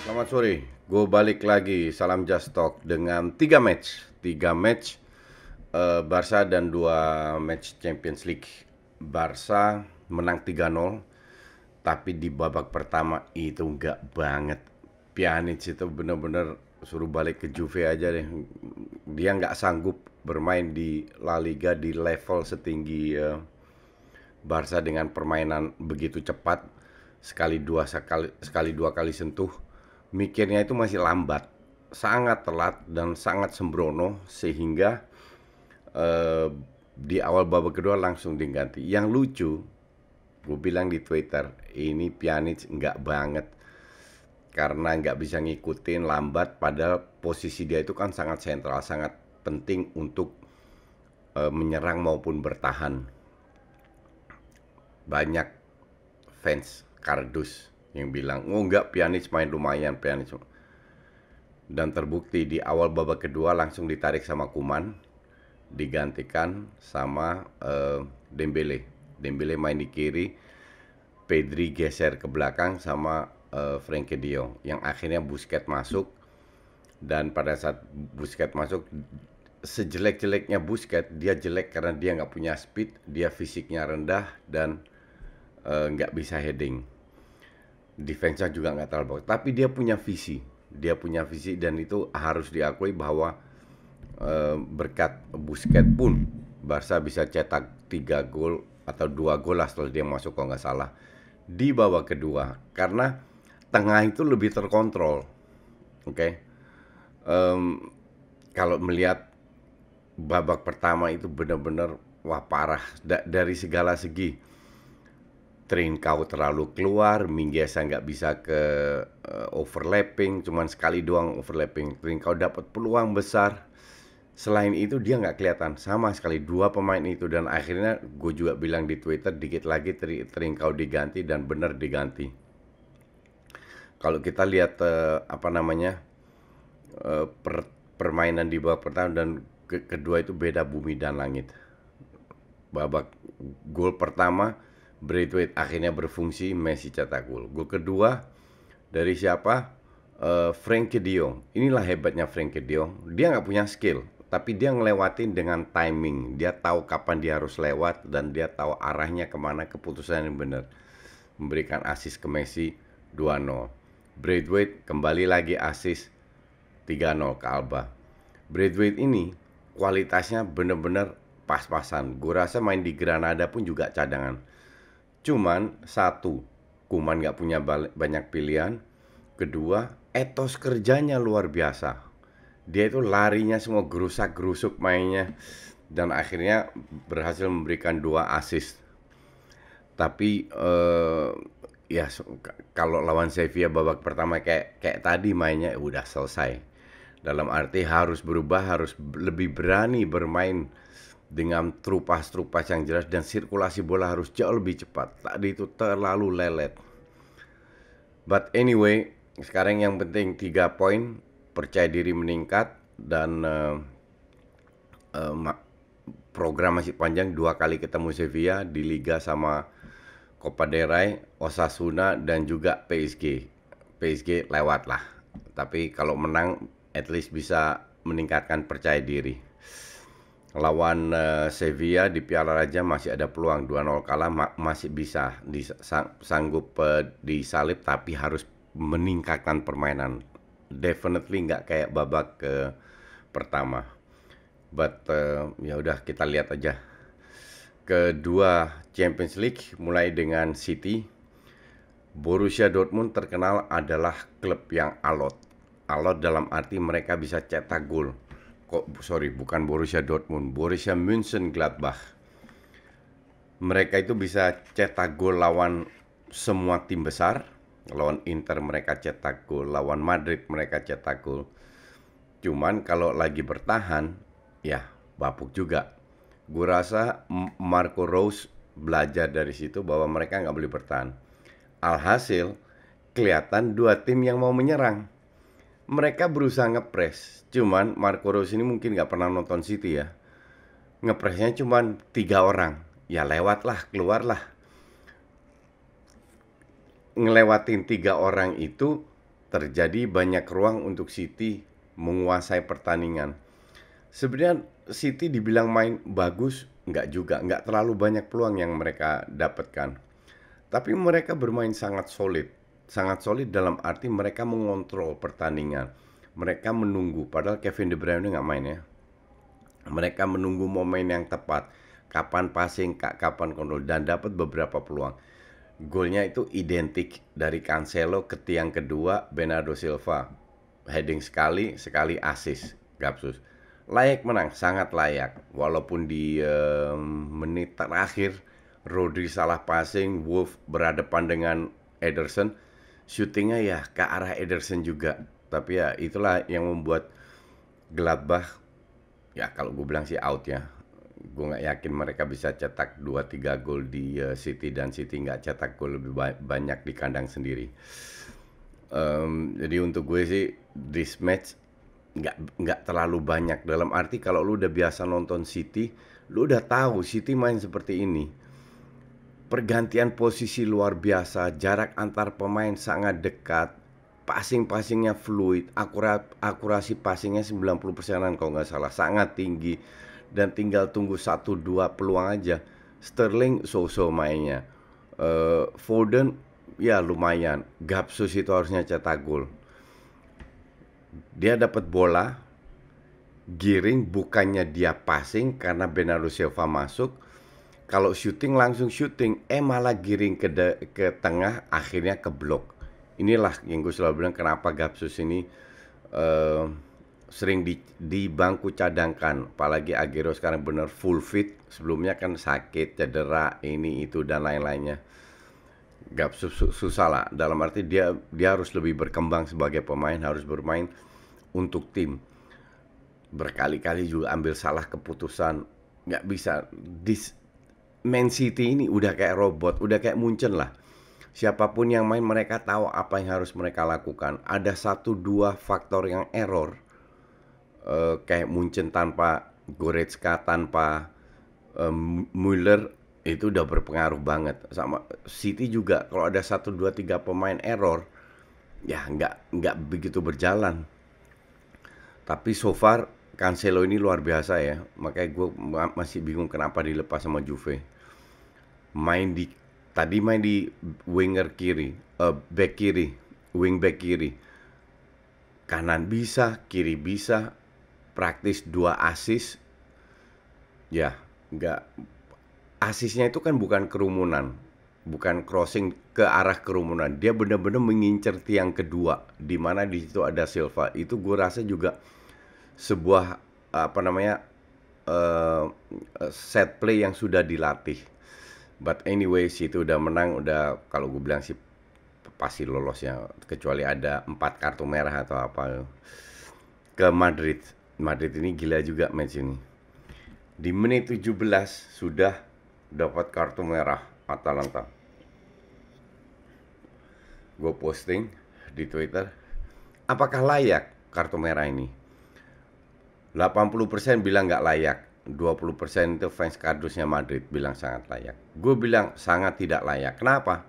Selamat sore, gue balik lagi Salam Just Talk dengan 3 match 3 match uh, Barca dan 2 match Champions League Barca menang 3-0 Tapi di babak pertama itu nggak banget Pjanic itu bener-bener suruh balik ke Juve aja deh Dia nggak sanggup bermain di La Liga di level setinggi uh, Barca dengan permainan begitu cepat sekali dua sekali sekali dua kali sentuh mikirnya itu masih lambat sangat telat dan sangat sembrono sehingga uh, di awal babak kedua langsung diganti. Yang lucu, gue bilang di Twitter, ini Pjanic nggak banget karena nggak bisa ngikutin lambat padahal posisi dia itu kan sangat sentral, sangat penting untuk e, menyerang maupun bertahan. Banyak fans kardus yang bilang, oh enggak pianis main lumayan pianis. Dan terbukti di awal babak kedua langsung ditarik sama Kuman, digantikan sama e, Dembele. Dembele main di kiri, Pedri geser ke belakang sama e, eh, Frankie De yang akhirnya Busket masuk dan pada saat Busket masuk sejelek-jeleknya Busquets, dia jelek karena dia nggak punya speed, dia fisiknya rendah dan uh, nggak bisa heading. Defense-nya juga nggak terlalu bagus, tapi dia punya visi. Dia punya visi dan itu harus diakui bahwa uh, berkat Busquets pun Barca bisa cetak 3 gol atau dua gol lah setelah dia masuk kalau nggak salah di babak kedua karena tengah itu lebih terkontrol oke okay? um, kalau melihat babak pertama itu benar-benar wah parah da dari segala segi. kau terlalu keluar, Minggesa nggak bisa ke uh, overlapping, cuman sekali doang overlapping. kau dapat peluang besar. Selain itu dia nggak kelihatan sama sekali dua pemain itu dan akhirnya gue juga bilang di Twitter dikit lagi tri kau diganti dan benar diganti. Kalau kita lihat uh, apa namanya uh, per permainan di babak pertama dan ke kedua itu beda bumi dan langit. Babak gol pertama Braithwaite akhirnya berfungsi Messi cetak gol. Gol kedua dari siapa? Uh, eh, Frankie De Inilah hebatnya Frankie De Dia nggak punya skill, tapi dia ngelewatin dengan timing. Dia tahu kapan dia harus lewat dan dia tahu arahnya kemana keputusan yang benar. Memberikan assist ke Messi 2-0. Braithwaite kembali lagi assist 3-0 ke Alba. Braithwaite ini kualitasnya benar-benar pas-pasan. Gue rasa main di Granada pun juga cadangan. Cuman satu, Kuman gak punya banyak pilihan. Kedua, etos kerjanya luar biasa. Dia itu larinya semua gerusak-gerusuk mainnya. Dan akhirnya berhasil memberikan dua assist. Tapi uh, ya kalau lawan Sevilla babak pertama kayak kayak tadi mainnya udah selesai dalam arti harus berubah, harus lebih berani bermain dengan trupas-trupas yang jelas dan sirkulasi bola harus jauh lebih cepat. Tadi itu terlalu lelet. But anyway, sekarang yang penting tiga poin percaya diri meningkat dan uh, uh, program masih panjang dua kali ketemu Sevilla di Liga sama Copa del Rey, Osasuna dan juga PSG. PSG lewat lah. Tapi kalau menang at least bisa meningkatkan percaya diri. Lawan uh, Sevilla di Piala Raja masih ada peluang 2-0 kalah ma masih bisa disang sanggup uh, eh, disalip tapi harus meningkatkan permainan. Definitely nggak kayak babak ke uh, pertama. But uh, ya udah kita lihat aja. Kedua Champions League mulai dengan City Borussia Dortmund terkenal adalah klub yang alot alot dalam arti mereka bisa cetak gol. Kok sorry, bukan Borussia Dortmund, Borussia München Gladbach. Mereka itu bisa cetak gol lawan semua tim besar. Lawan Inter mereka cetak gol, lawan Madrid mereka cetak gol. Cuman kalau lagi bertahan, ya bapuk juga. Gue rasa Marco Rose belajar dari situ bahwa mereka nggak boleh bertahan. Alhasil, kelihatan dua tim yang mau menyerang mereka berusaha ngepres. Cuman Marco Rose ini mungkin nggak pernah nonton City ya. Ngepresnya cuman tiga orang. Ya lewatlah, keluarlah. Ngelewatin tiga orang itu terjadi banyak ruang untuk City menguasai pertandingan. Sebenarnya City dibilang main bagus nggak juga, nggak terlalu banyak peluang yang mereka dapatkan. Tapi mereka bermain sangat solid sangat solid dalam arti mereka mengontrol pertandingan. Mereka menunggu, padahal Kevin De Bruyne nggak main ya. Mereka menunggu momen yang tepat, kapan passing, kapan kontrol, dan dapat beberapa peluang. Golnya itu identik dari Cancelo ke tiang kedua, Bernardo Silva. Heading sekali, sekali assist, Gapsus. Layak menang, sangat layak. Walaupun di eh, menit terakhir, Rodri salah passing, Wolf berhadapan dengan Ederson syutingnya ya ke arah Ederson juga tapi ya itulah yang membuat Gladbach ya kalau gue bilang sih out ya gue nggak yakin mereka bisa cetak 2-3 gol di uh, City dan City nggak cetak gol lebih ba banyak di kandang sendiri um, jadi untuk gue sih this match nggak nggak terlalu banyak dalam arti kalau lu udah biasa nonton City lu udah tahu City main seperti ini Pergantian posisi luar biasa, jarak antar pemain sangat dekat, passing-passingnya fluid, akurat, akurasi passingnya 90 persenan kalau nggak salah, sangat tinggi. Dan tinggal tunggu satu dua peluang aja. Sterling so-so mainnya. Uh, Foden ya lumayan. Gapsus itu harusnya cetak gol. Dia dapat bola, giring bukannya dia passing karena Bernardo Silva masuk, kalau syuting langsung syuting eh malah giring ke de, ke tengah akhirnya ke blok inilah yang gue selalu bilang kenapa Gapsus ini uh, sering di, di bangku cadangkan apalagi Agero sekarang bener full fit sebelumnya kan sakit cedera ini itu dan lain-lainnya Gapsus susah lah dalam arti dia dia harus lebih berkembang sebagai pemain harus bermain untuk tim berkali-kali juga ambil salah keputusan nggak bisa dis Man City ini udah kayak robot, udah kayak Munchen lah. Siapapun yang main mereka tahu apa yang harus mereka lakukan. Ada satu dua faktor yang error. Uh, kayak Munchen tanpa Goretzka tanpa um, Müller itu udah berpengaruh banget sama City juga kalau ada satu dua tiga pemain error ya nggak nggak begitu berjalan tapi so far Cancelo ini luar biasa ya makanya gue masih bingung kenapa dilepas sama Juve main di tadi main di winger kiri, uh, back kiri, wing back kiri. Kanan bisa, kiri bisa, praktis dua asis. Ya, nggak asisnya itu kan bukan kerumunan, bukan crossing ke arah kerumunan. Dia benar-benar mengincar tiang kedua, di mana di situ ada Silva. Itu gue rasa juga sebuah apa namanya uh, set play yang sudah dilatih but anyway si itu udah menang udah kalau gue bilang sih pasti lolosnya kecuali ada empat kartu merah atau apa ke Madrid Madrid ini gila juga match ini di menit 17 sudah dapat kartu merah Atalanta gue posting di Twitter apakah layak kartu merah ini 80% bilang nggak layak 20% itu fans kardusnya Madrid bilang sangat layak. Gue bilang sangat tidak layak. Kenapa?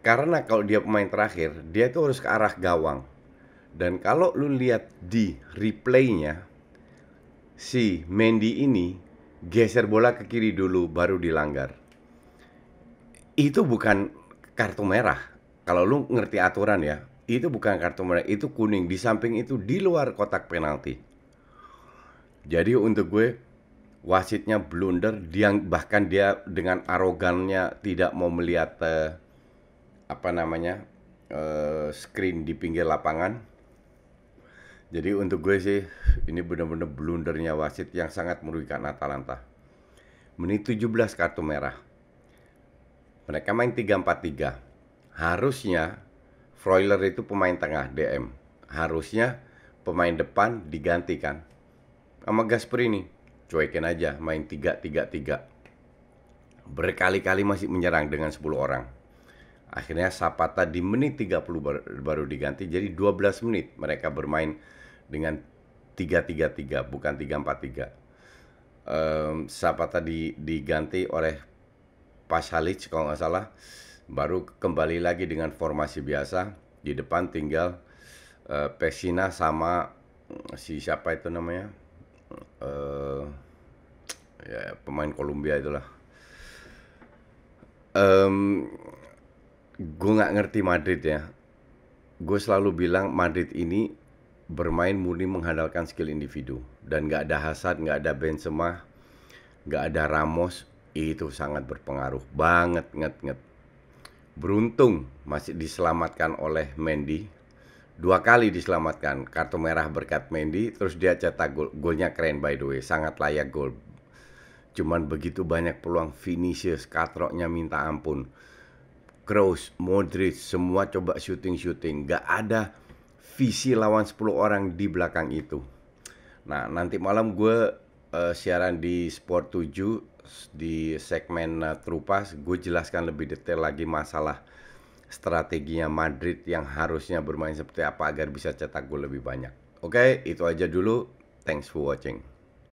Karena kalau dia pemain terakhir, dia itu harus ke arah gawang. Dan kalau lu lihat di replaynya, si Mendy ini geser bola ke kiri dulu baru dilanggar. Itu bukan kartu merah. Kalau lu ngerti aturan ya, itu bukan kartu merah, itu kuning. Di samping itu di luar kotak penalti jadi untuk gue wasitnya blunder dia bahkan dia dengan arogannya tidak mau melihat eh, apa namanya eh, screen di pinggir lapangan. Jadi untuk gue sih ini benar-benar blundernya wasit yang sangat merugikan Atalanta. Menit 17 kartu merah. Mereka main 3-4-3. Harusnya Froiler itu pemain tengah DM. Harusnya pemain depan digantikan sama Gasper ini cuekin aja main 3-3-3 berkali-kali masih menyerang dengan 10 orang akhirnya Sapata di menit 30 baru, baru diganti jadi 12 menit mereka bermain dengan 3-3-3 bukan 3-4-3 um, Sapata di, diganti oleh Pasalic kalau nggak salah baru kembali lagi dengan formasi biasa di depan tinggal uh, eh, Pesina sama si siapa itu namanya uh, ya pemain Kolombia itulah um, gue nggak ngerti Madrid ya gue selalu bilang Madrid ini bermain murni mengandalkan skill individu dan nggak ada Hazard nggak ada Benzema nggak ada Ramos itu sangat berpengaruh banget nget nget beruntung masih diselamatkan oleh Mendy dua kali diselamatkan kartu merah berkat Mendy terus dia cetak gol golnya keren by the way sangat layak gol cuman begitu banyak peluang Vinicius katroknya minta ampun Kroos Modric semua coba shooting shooting nggak ada visi lawan 10 orang di belakang itu nah nanti malam gue uh, siaran di Sport 7 di segmen uh, eh, Trupas gue jelaskan lebih detail lagi masalah strateginya Madrid yang harusnya bermain seperti apa agar bisa cetak gol lebih banyak. Oke, okay, itu aja dulu. Thanks for watching.